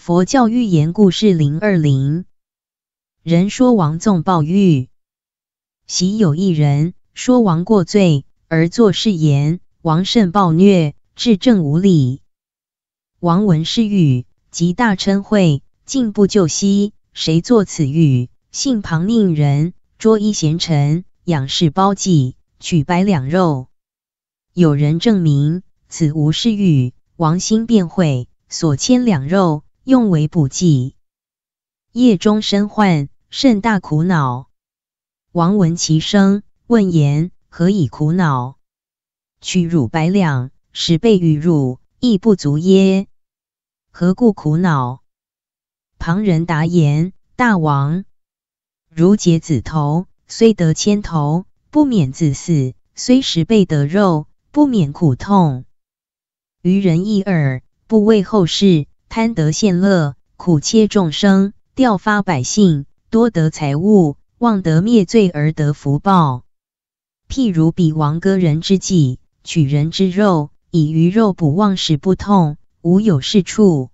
佛教寓言故事零二零。人说王纵暴欲，喜有一人说王过罪而作誓言，王甚暴虐，至政无礼。王闻是语，即大称会，竟不就息。谁作此语？信旁令人，捉一贤臣，仰视包计，取白两肉。有人证明此无是语，王心便悔，所牵两肉。用为补剂，夜中身患，甚大苦恼。王闻其声，问言：何以苦恼？取乳百两，十倍于乳，亦不足耶？何故苦恼？旁人答言：大王，如解子头，虽得千头，不免自死；虽十倍得肉，不免苦痛。愚人一耳，不为后事。贪得现乐，苦切众生，调发百姓，多得财物，妄得灭罪而得福报。譬如彼王割人之际，取人之肉，以鱼肉补妄食不痛，无有是处。